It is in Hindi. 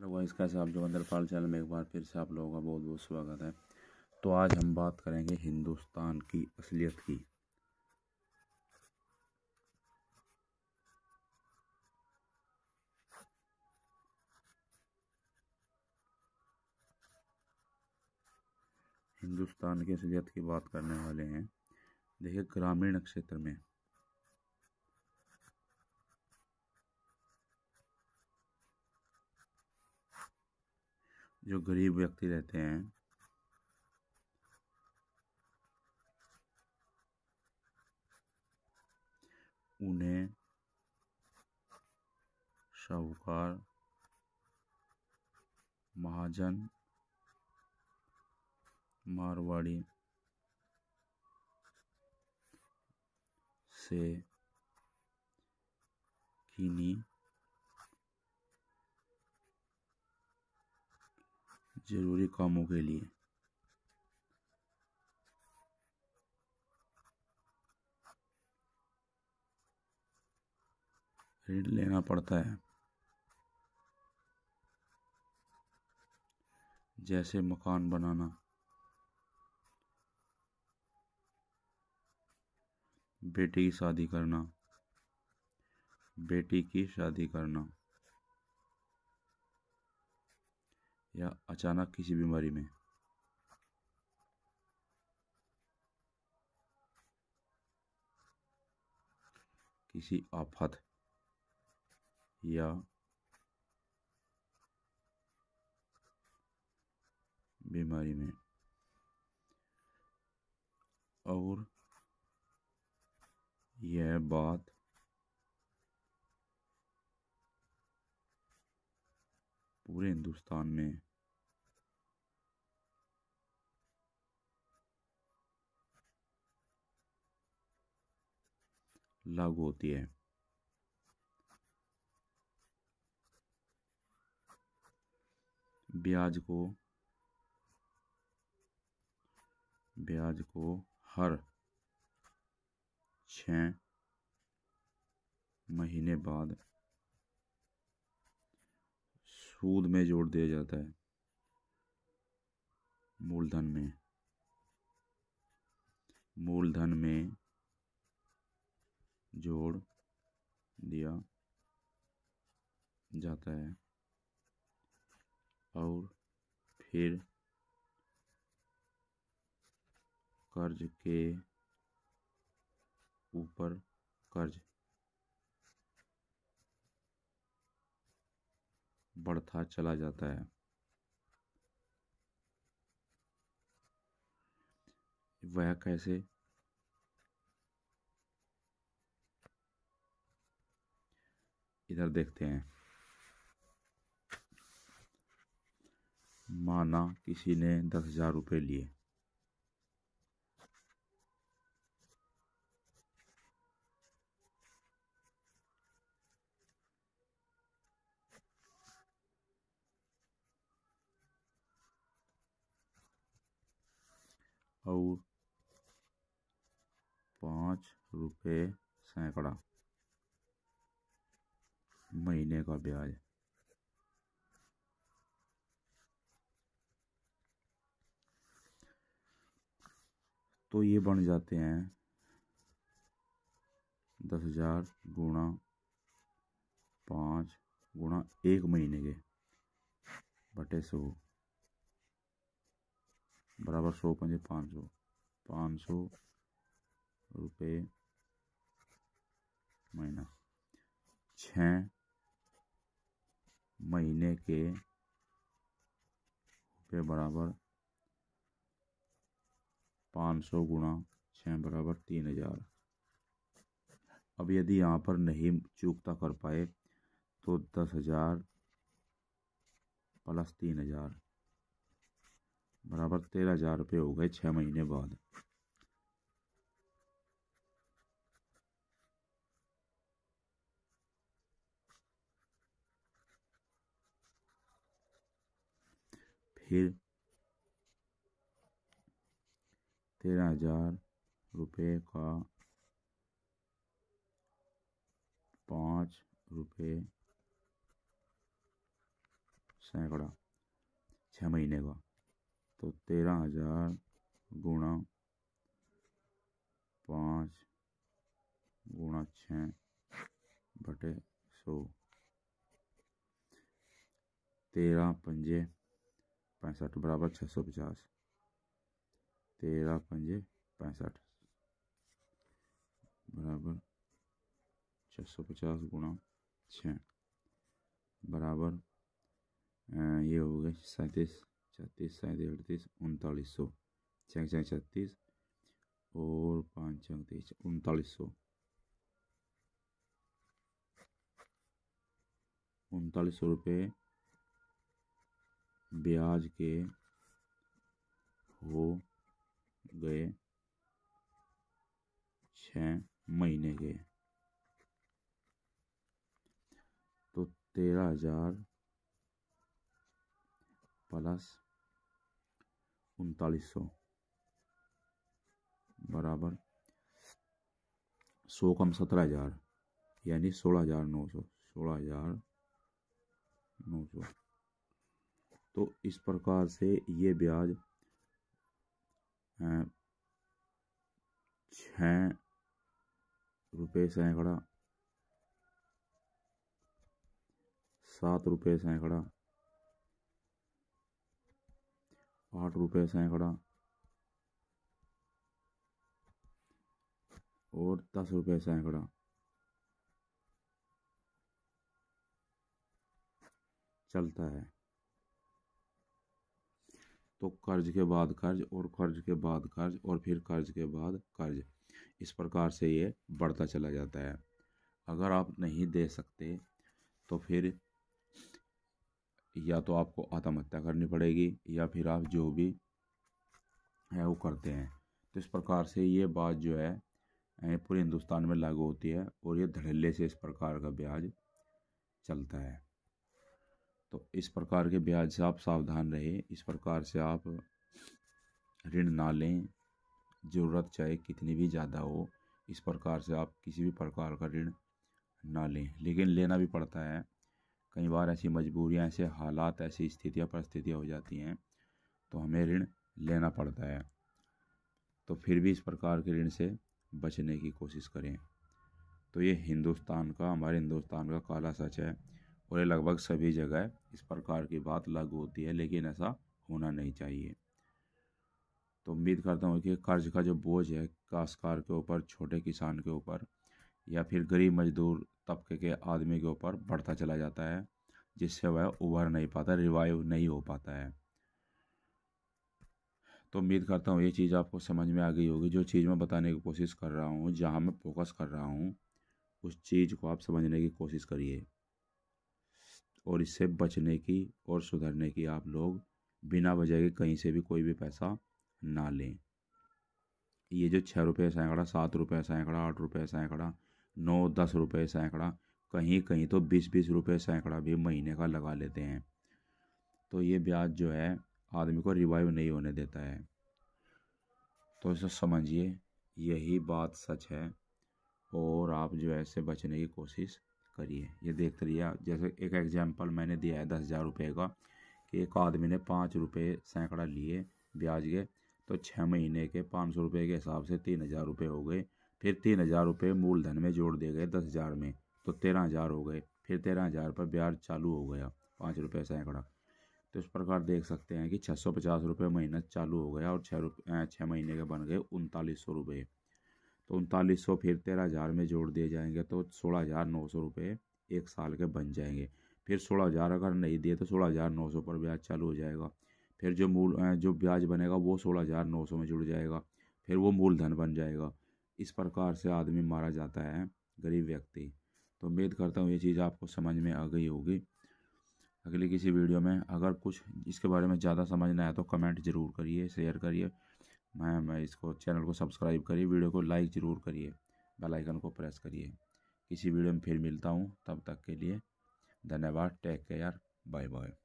हेलो वाइस कैसे आप जो अंदर पाल चैनल में एक बार फिर से आप लोगों का बहुत बहुत स्वागत है तो आज हम बात करेंगे हिंदुस्तान की असलियत की हिंदुस्तान की असलियत की बात करने वाले हैं देखिए ग्रामीण क्षेत्र में जो गरीब व्यक्ति रहते हैं उन्हें साहूकार महाजन मारवाड़ी से कीनी ज़रूरी कामों के लिए ऋण लेना पड़ता है जैसे मकान बनाना बेटी की शादी करना बेटी की शादी करना या अचानक किसी बीमारी में किसी आफत या बीमारी में और यह बात पूरे हिंदुस्तान में लागू होती है ब्याज को ब्याज को हर छ महीने बाद सूद में जोड़ दिया जाता है मूलधन में मूलधन में जोड़ दिया जाता है और फिर कर्ज के ऊपर कर्ज बढ़ता चला जाता है वह कैसे इधर देखते हैं माना किसी ने दस हजार रुपये लिए और पाँच रुपये सैकड़ा महीने का ब्याज तो ये बन जाते हैं दस हजार गुणा पाँच गुणा एक महीने के बटे सौ बराबर सौ पंजे पाँच सौ पाँच सौ रुपये महीना छः महीने के रुपये बराबर पाँच सौ गुणा छः बराबर तीन हज़ार अब यदि यहाँ पर नहीं चुकता कर पाए तो दस हज़ार प्लस तीन हज़ार बराबर तेरह हज़ार रुपये हो गए छः महीने बाद फिर तेरह हजार रुपये का पाँच रुपये सैकड़ा छः महीने का तो तेरह हजार गुणा पाँच गुणा छः बटे सौ तेरह पंजे पैंसठ बराबर छः सौ पचास तेरह पंजे पैंसठ बराबर छः सौ पचास गुणा छः बराबर ये हो गए सैंतीस छत्तीस सैंतीस अड़तीस उनतालीस सौ छः छः छत्तीस और पाँच छः तीस उनतालीस सौ उनतालीस सौ रुपये ब्याज के हो गए छ महीने के तो तेरह हजार प्लस उनतालीस सौ बराबर सौ कम सत्रह हजार यानी सोलह हजार नौ सौ सोलह हजार नौ सौ तो इस प्रकार से ये ब्याज छः रुपये सैकड़ा सात रुपये सैकड़ा आठ रुपये सैकड़ा और दस रुपये सैकड़ा चलता है तो कर्ज के बाद कर्ज और कर्ज के बाद कर्ज और फिर कर्ज के बाद कर्ज इस प्रकार से ये बढ़ता चला जाता है अगर आप नहीं दे सकते तो फिर या तो आपको आत्महत्या करनी पड़ेगी या फिर आप जो भी है वो करते हैं तो इस प्रकार से ये बात जो है पूरे हिंदुस्तान में लागू होती है और ये धड़ल्ले से इस प्रकार का ब्याज चलता है तो इस प्रकार के ब्याज से आप सावधान रहें इस प्रकार से आप ऋण ना लें ज़रूरत चाहे कितनी भी ज़्यादा हो इस प्रकार से आप किसी भी प्रकार का ऋण ना लें लेकिन लेना भी पड़ता है कई बार ऐसी मजबूरियाँ ऐसे हालात ऐसी स्थितियाँ परिस्थितियाँ हो जाती हैं तो हमें ऋण लेना पड़ता है तो फिर भी इस प्रकार के ऋण से बचने की कोशिश करें तो ये हिंदुस्तान का हमारे हिंदुस्तान का काला सच है और ये लगभग सभी जगह इस प्रकार की बात लागू होती है लेकिन ऐसा होना नहीं चाहिए तो उम्मीद करता हूँ कि कर्ज का जो बोझ है काशकार के ऊपर छोटे किसान के ऊपर या फिर गरीब मजदूर तबके के आदमी के ऊपर बढ़ता चला जाता है जिससे वह उभर नहीं पाता रिवाइव नहीं हो पाता है तो उम्मीद करता हूँ ये चीज़ आपको समझ में आ गई होगी जो चीज़ मैं बताने की कोशिश कर रहा हूँ जहाँ मैं फोकस कर रहा हूँ उस चीज़ को आप समझने की कोशिश करिए और इससे बचने की और सुधरने की आप लोग बिना वजह के कहीं से भी कोई भी पैसा ना लें ये जो छः रुपये सैकड़ा सात रुपये सैकड़ा आठ रुपये सैकड़ा नौ दस रुपये सैकड़ा कहीं कहीं तो बीस बीस रुपये सैकड़ा भी महीने का लगा लेते हैं तो ये ब्याज जो है आदमी को रिवाइव नहीं होने देता है तो इसे समझिए यही बात सच है और आप जो है इससे बचने की कोशिश करिए ये देखते तो रहिए जैसे एक एग्जाम्पल मैंने दिया है दस हज़ार रुपये का कि एक आदमी ने पाँच रुपये सैकड़ा लिए ब्याज के तो छः महीने के पाँच सौ रुपये के हिसाब से तीन हज़ार रुपये हो गए फिर तीन हज़ार रुपये मूलधन में जोड़ दिए गए दस हज़ार में तो तेरह हज़ार हो गए फिर तेरह हज़ार पर ब्याज चालू हो गया पाँच रुपये सैकड़ा तो इस प्रकार देख सकते हैं कि छः सौ पचास रुपये महीना चालू हो गया और छः रुपये छः महीने के बन गए उनतालीस सौ रुपये तो उनतालीस सौ फिर तेरह हज़ार में जोड़ दिए जाएंगे तो सोलह हज़ार नौ सौ रुपये एक साल के बन जाएंगे फिर सोलह हज़ार अगर नहीं दिए तो सोलह हज़ार नौ सौ पर ब्याज चालू हो जाएगा फिर जो मूल जो ब्याज बनेगा वो सोलह हज़ार नौ सौ में जुड़ जाएगा फिर वो मूलधन बन जाएगा इस प्रकार से आदमी मारा जाता है गरीब व्यक्ति तो उम्मीद करता हूँ ये चीज़ आपको समझ में आ गई होगी अगली किसी वीडियो में अगर कुछ इसके बारे में ज़्यादा समझ है आया तो कमेंट ज़रूर करिए शेयर करिए मैं मैं इसको चैनल को सब्सक्राइब करिए वीडियो को लाइक ज़रूर करिए बेल आइकन को प्रेस करिए किसी वीडियो में फिर मिलता हूँ तब तक के लिए धन्यवाद टेक केयर बाय बाय